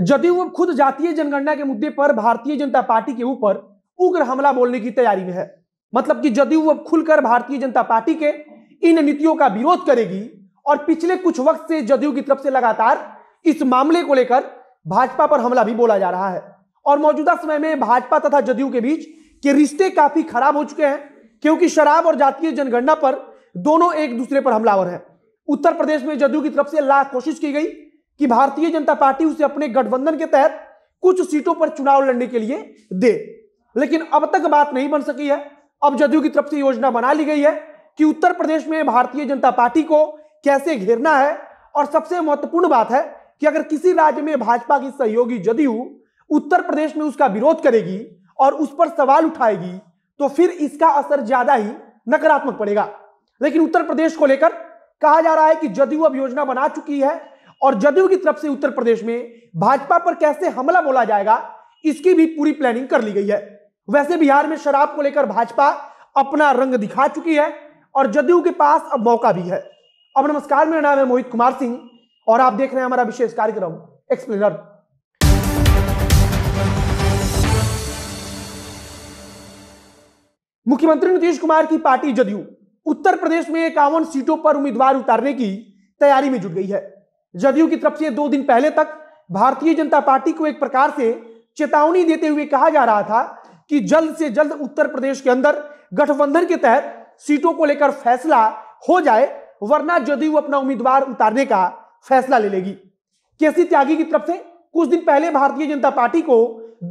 जदयू अब खुद जातीय जनगणना के मुद्दे पर भारतीय जनता पार्टी के ऊपर उग्र हमला बोलने की तैयारी में है मतलब कि जदयू अब खुलकर भारतीय जनता पार्टी के इन नीतियों का विरोध करेगी और पिछले कुछ वक्त से जदयू की तरफ से लगातार इस मामले को लेकर भाजपा पर हमला भी बोला जा रहा है और मौजूदा समय में भाजपा तथा जदयू के बीच के रिश्ते काफी खराब हो चुके हैं क्योंकि शराब और जातीय जनगणना पर दोनों एक दूसरे पर हमलावर हैं उत्तर प्रदेश में जदयू की तरफ से लाख कोशिश की गई कि भारतीय जनता पार्टी उसे अपने गठबंधन के तहत कुछ सीटों पर चुनाव लड़ने के लिए दे लेकिन अब तक बात नहीं बन सकी है अब जदयू की तरफ से योजना बना ली गई है कि उत्तर प्रदेश में भारतीय जनता पार्टी को कैसे घेरना है और सबसे महत्वपूर्ण बात है कि अगर किसी राज्य में भाजपा की सहयोगी जदयू उत्तर प्रदेश में उसका विरोध करेगी और उस पर सवाल उठाएगी तो फिर इसका असर ज्यादा ही नकारात्मक पड़ेगा लेकिन उत्तर प्रदेश को लेकर कहा जा रहा है कि जदयू अब योजना बना चुकी है और जदयू की तरफ से उत्तर प्रदेश में भाजपा पर कैसे हमला बोला जाएगा इसकी भी पूरी प्लानिंग कर ली गई है वैसे बिहार में शराब को लेकर भाजपा अपना रंग दिखा चुकी है और जदयू के पास अब मौका भी है अब नमस्कार मेरा नाम है मोहित कुमार सिंह और आप देख रहे हैं हमारा विशेष कार्यक्रम एक्सप्लेनर मुख्यमंत्री नीतीश कुमार की पार्टी जदयू उत्तर प्रदेश में इक्यावन सीटों पर उम्मीदवार उतारने की तैयारी में जुट गई है जदयू की तरफ से दो दिन पहले तक भारतीय जनता पार्टी को एक प्रकार से चेतावनी देते हुए कहा जा रहा था कि जल्द से जल्द उत्तर प्रदेश के अंदर गठबंधन के तहत सीटों को लेकर फैसला हो जाए वरना जदयू अपना उम्मीदवार उतारने का फैसला ले लेगी केसी त्यागी की तरफ से कुछ दिन पहले भारतीय जनता पार्टी को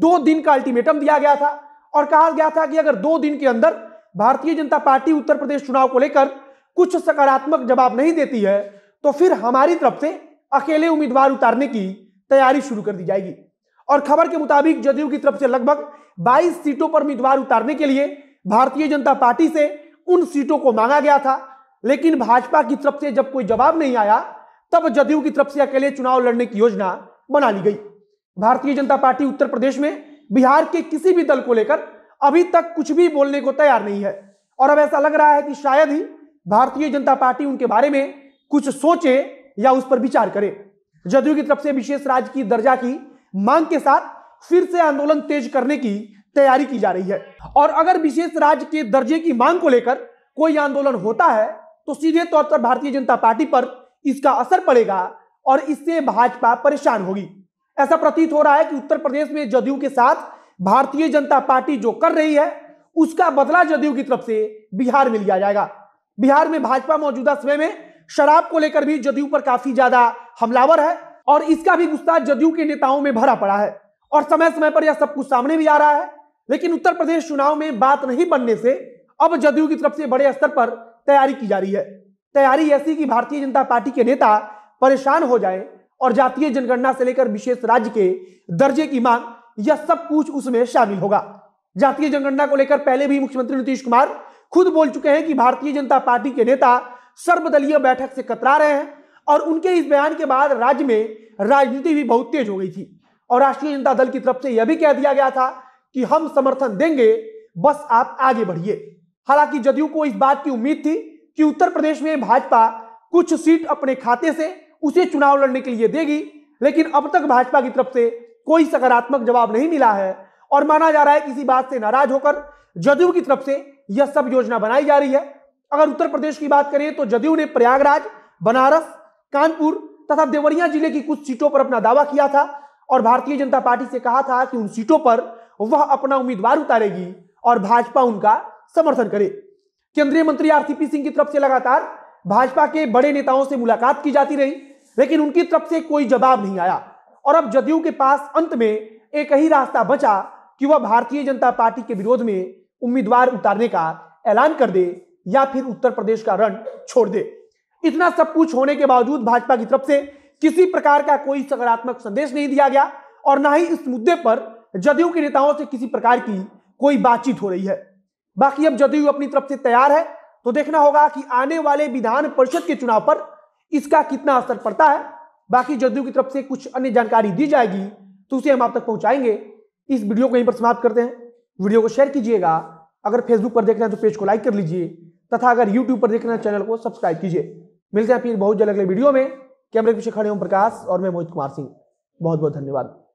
दो दिन का अल्टीमेटम दिया गया था और कहा गया था कि अगर दो दिन के अंदर भारतीय जनता पार्टी उत्तर प्रदेश चुनाव को लेकर कुछ सकारात्मक जवाब नहीं देती है तो फिर हमारी तरफ से अकेले उम्मीदवार उतारने की तैयारी शुरू कर दी जाएगी और खबर के मुताबिक जदयू की तरफ से लगभग 22 सीटों पर उम्मीदवार उतारने के लिए भारतीय जनता पार्टी से उन सीटों को मांगा गया था लेकिन भाजपा की तरफ से जब कोई जवाब नहीं आया तब जदयू की तरफ से अकेले चुनाव लड़ने की योजना बना ली गई भारतीय जनता पार्टी उत्तर प्रदेश में बिहार के किसी भी दल को लेकर अभी तक कुछ भी बोलने को तैयार नहीं है और अब ऐसा लग रहा है कि शायद ही भारतीय जनता पार्टी उनके बारे में कुछ सोचे या उस पर विचार करें जदयू की तरफ से विशेष राज्य की दर्जा की मांग के साथ फिर से आंदोलन तेज करने की तैयारी की जा रही है और अगर विशेष राज्य के दर्जे की मांग को लेकर कोई आंदोलन होता है तो सीधे तौर पर भारतीय जनता पार्टी पर इसका असर पड़ेगा और इससे भाजपा परेशान होगी ऐसा प्रतीत हो रहा है कि उत्तर प्रदेश में जदयू के साथ भारतीय जनता पार्टी जो कर रही है उसका बदला जदयू की तरफ से बिहार में लिया जाएगा बिहार में भाजपा मौजूदा समय में शराब को लेकर भी जदयू पर काफी ज्यादा हमलावर है और इसका भी गुस्सा जदयू के नेताओं में भरा पड़ा है और समय समय पर यह सब कुछ सामने भी आ रहा है लेकिन उत्तर प्रदेश चुनाव में बात नहीं बनने से अब जदयू की तरफ से बड़े स्तर पर तैयारी की जा रही है तैयारी ऐसी कि भारतीय जनता पार्टी के नेता परेशान हो जाए और जातीय जनगणना से लेकर विशेष राज्य के दर्जे की मांग यह सब कुछ उसमें शामिल होगा जातीय जनगणना को लेकर पहले भी मुख्यमंत्री नीतीश कुमार खुद बोल चुके हैं कि भारतीय जनता पार्टी के नेता सर्वदलीय बैठक से कतरा रहे हैं और उनके इस बयान के बाद राज्य में राजनीति भी बहुत तेज हो गई थी और राष्ट्रीय जनता दल की तरफ से यह भी कह दिया गया था कि हम समर्थन देंगे बस आप आगे बढ़िए हालांकि जदयू को इस बात की उम्मीद थी कि उत्तर प्रदेश में भाजपा कुछ सीट अपने खाते से उसे चुनाव लड़ने के लिए देगी लेकिन अब तक भाजपा की तरफ से कोई सकारात्मक जवाब नहीं मिला है और माना जा रहा है किसी बात से नाराज होकर जदयू की तरफ से यह सब योजना बनाई जा रही है अगर उत्तर प्रदेश की बात करें तो जदयू ने प्रयागराज बनारस कानपुर तथा देवरिया जिले की कुछ सीटों पर अपना दावा किया था और भारतीय जनता पार्टी से कहा था कि उन सीटों पर वह अपना उम्मीदवार उतारेगी और भाजपा उनका समर्थन करे केंद्रीय मंत्री आर सिंह की तरफ से लगातार भाजपा के बड़े नेताओं से मुलाकात की जाती रही लेकिन उनकी तरफ से कोई जवाब नहीं आया और अब जदयू के पास अंत में एक ही रास्ता बचा कि वह भारतीय जनता पार्टी के विरोध में उम्मीदवार उतारने का ऐलान कर दे या फिर उत्तर प्रदेश का रण छोड़ दे इतना सब कुछ होने के बावजूद भाजपा की तरफ से किसी प्रकार का कोई सकारात्मक संदेश नहीं दिया गया और ना ही इस मुद्दे पर जदयू के नेताओं से किसी प्रकार की कोई बातचीत हो रही है बाकी अब जदयू अपनी तरफ से तैयार है तो देखना होगा कि आने वाले विधान परिषद के चुनाव पर इसका कितना असर पड़ता है बाकी जदयू की तरफ से कुछ अन्य जानकारी दी जाएगी तो उसे हम आप तक पहुंचाएंगे इस वीडियो को यहीं पर समाप्त करते हैं वीडियो को शेयर कीजिएगा अगर फेसबुक पर देख रहे हैं तो पेज को लाइक कर लीजिए तथा अगर यूट्यूब पर देखना चैनल को सब्सक्राइब कीजिए मिलते हैं फिर बहुत जल्द अगले वीडियो में कैमरे के पीछे खड़े ओम प्रकाश और मैं मोहित कुमार सिंह बहुत बहुत धन्यवाद